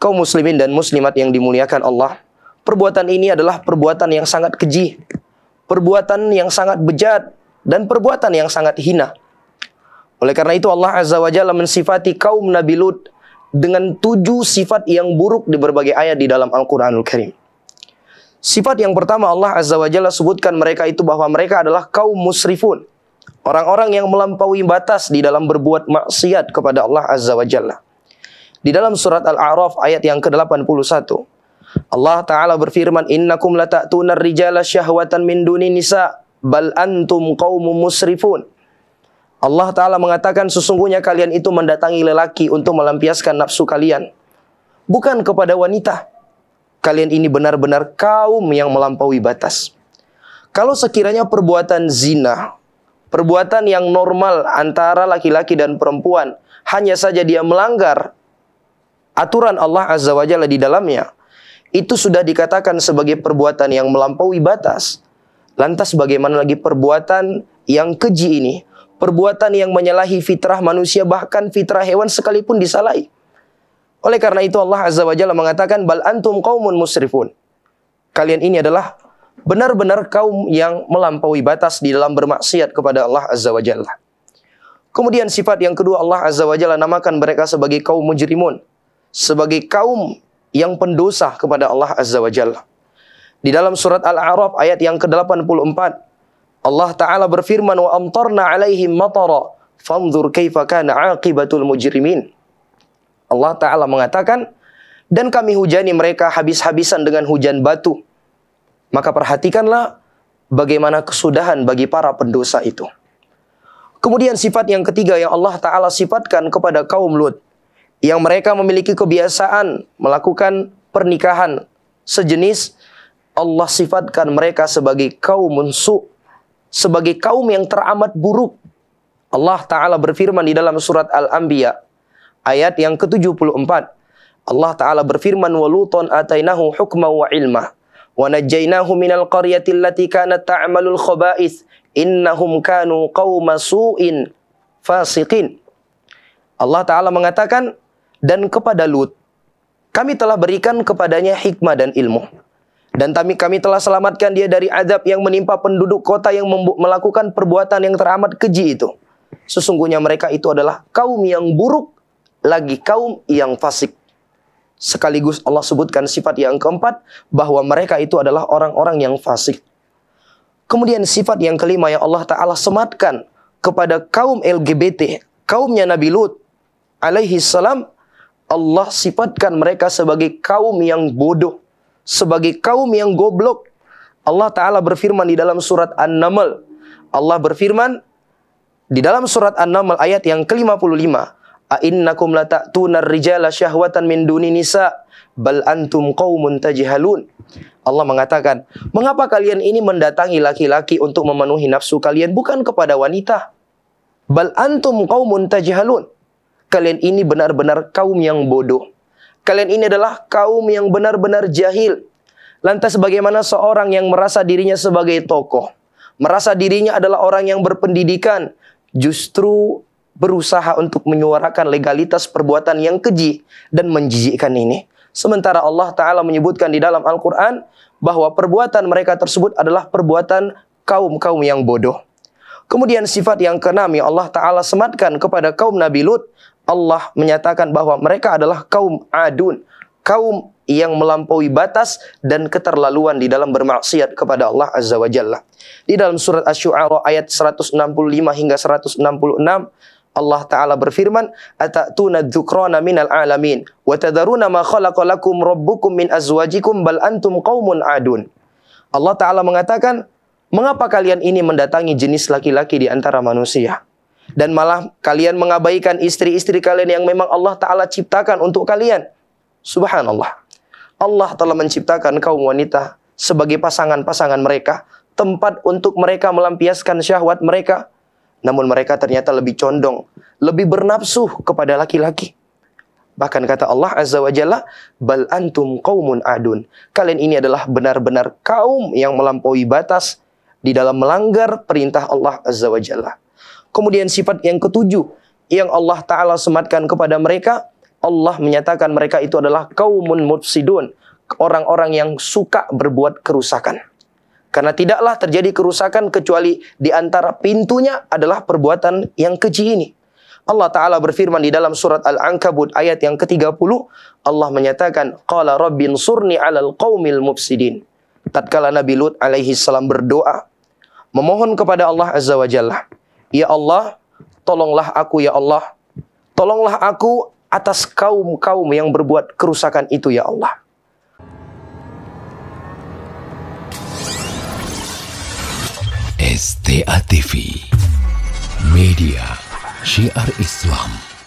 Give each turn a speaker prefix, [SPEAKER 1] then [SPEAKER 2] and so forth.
[SPEAKER 1] kaum muslimin dan muslimat yang dimuliakan Allah, perbuatan ini adalah perbuatan yang sangat keji, perbuatan yang sangat bejat, dan perbuatan yang sangat hina. Oleh karena itu Allah Azza wa Jalla mensifati kaum Nabi Lut dengan tujuh sifat yang buruk di berbagai ayat di dalam Al-Quranul Karim. Sifat yang pertama Allah Azza wa Jalla sebutkan mereka itu bahwa mereka adalah kaum musrifun. Orang-orang yang melampaui batas di dalam berbuat maksiat kepada Allah Azza wa Jalla. Di dalam surat Al-A'raf ayat yang ke-81, Allah Ta'ala berfirman, Innakum latatuna rijala syahwatan min duni nisa, bal antum qawmu musrifun. Allah Ta'ala mengatakan sesungguhnya kalian itu mendatangi lelaki untuk melampiaskan nafsu kalian. Bukan kepada wanita. Kalian ini benar-benar kaum yang melampaui batas. Kalau sekiranya perbuatan zina, perbuatan yang normal antara laki-laki dan perempuan, hanya saja dia melanggar aturan Allah Azza wa Jalla di dalamnya, itu sudah dikatakan sebagai perbuatan yang melampaui batas. Lantas bagaimana lagi perbuatan yang keji ini? Perbuatan yang menyalahi fitrah manusia bahkan fitrah hewan sekalipun disalahi. Oleh karena itu Allah Azza wa Jalla mengatakan bal antum qaumun musrifun. Kalian ini adalah benar-benar kaum yang melampaui batas di dalam bermaksiat kepada Allah Azza wa Jalla. Kemudian sifat yang kedua Allah Azza wa Jalla namakan mereka sebagai kaum mujrimun sebagai kaum yang pendosa kepada Allah Azza wa Jalla. Di dalam surat Al-A'raf ayat yang ke-84 Allah taala berfirman wa amtarna alaihim matara fanzur kaifa kana aqibatul mujrimin. Allah taala mengatakan dan kami hujani mereka habis-habisan dengan hujan batu. Maka perhatikanlah bagaimana kesudahan bagi para pendosa itu. Kemudian sifat yang ketiga yang Allah taala sifatkan kepada kaum Lut yang mereka memiliki kebiasaan melakukan pernikahan sejenis, Allah sifatkan mereka sebagai kaum munsu sebagai kaum yang teramat buruk. Allah Ta'ala berfirman di dalam surat Al-Anbiya, ayat yang ke-74. Allah Ta'ala berfirman, وَلُوطًا أَتَيْنَهُ حُكْمًا وَعِلْمًا وَنَجَّيْنَاهُ مِنَ الْقَرْيَةِ الَّتِي كَانَتْ تَعْمَلُ الْخَبَائِثِ إِنَّهُمْ كَانُوا قَوْمَ سُوءٍ فَاسِقِينَ Allah Ta'ala mengatakan, dan kepada Lut kami telah berikan kepadanya hikmah dan ilmu dan kami kami telah selamatkan dia dari azab yang menimpa penduduk kota yang melakukan perbuatan yang teramat keji itu sesungguhnya mereka itu adalah kaum yang buruk lagi kaum yang fasik sekaligus Allah sebutkan sifat yang keempat bahwa mereka itu adalah orang-orang yang fasik kemudian sifat yang kelima yang Allah taala sematkan kepada kaum LGBT kaumnya Nabi Lut alaihi salam Allah sifatkan mereka sebagai kaum yang bodoh, sebagai kaum yang goblok. Allah Ta'ala berfirman di dalam surat An-Naml. Allah berfirman di dalam surat An-Naml ayat yang ke-55. A'innakum lata'tunar rijala syahwatan min duni nisa bal antum qawmun tajihalun. Allah mengatakan, "Mengapa kalian ini mendatangi laki-laki untuk memenuhi nafsu kalian bukan kepada wanita? Bal antum qawmun tajihalun. Kalian ini benar-benar kaum yang bodoh. Kalian ini adalah kaum yang benar-benar jahil. Lantas bagaimana seorang yang merasa dirinya sebagai tokoh, merasa dirinya adalah orang yang berpendidikan, justru berusaha untuk menyuarakan legalitas perbuatan yang keji dan menjijikkan ini. Sementara Allah Ta'ala menyebutkan di dalam Al-Quran bahwa perbuatan mereka tersebut adalah perbuatan kaum-kaum yang bodoh. Kemudian sifat yang keenam yang Allah Ta'ala sematkan kepada kaum Nabi Lut. Allah menyatakan bahwa mereka adalah kaum adun. Kaum yang melampaui batas dan keterlaluan di dalam bermaksiat kepada Allah Azza wa Jalla. Di dalam surat Asy-Syu'ara ayat 165 hingga 166 Allah Ta'ala berfirman, Atatuna dhukrana minal alamin, wa tadharuna ma khalaqalakum rabbukum min azwajikum bal antum qawmun adun. Allah Ta'ala mengatakan, Mengapa kalian ini mendatangi jenis laki-laki di antara manusia? Dan malah kalian mengabaikan istri-istri kalian yang memang Allah Ta'ala ciptakan untuk kalian. Subhanallah. Allah telah menciptakan kaum wanita sebagai pasangan-pasangan mereka. Tempat untuk mereka melampiaskan syahwat mereka. Namun mereka ternyata lebih condong, lebih bernafsu kepada laki-laki. Bahkan kata Allah Azza wa Jalla, Bal antum qawmun adun. Kalian ini adalah benar-benar kaum yang melampaui batas, di dalam melanggar perintah Allah Azza wa Jalla. Kemudian sifat yang ketujuh yang Allah Ta'ala sematkan kepada mereka, Allah menyatakan mereka itu adalah kaumun mufsidun, orang-orang yang suka berbuat kerusakan. Karena tidaklah terjadi kerusakan kecuali di antara pintunya adalah perbuatan yang keji ini. Allah Ta'ala berfirman di dalam surat Al-Ankabut ayat yang ke-30, Allah menyatakan, Qala rabbin surni alal qawmil mufsidin tatkala Nabi Lut alaihi salam berdoa memohon kepada Allah azza wa jalla, "Ya Allah, tolonglah aku ya Allah. Tolonglah aku atas kaum-kaum yang berbuat kerusakan itu ya Allah." STA TV Media Syiar Islam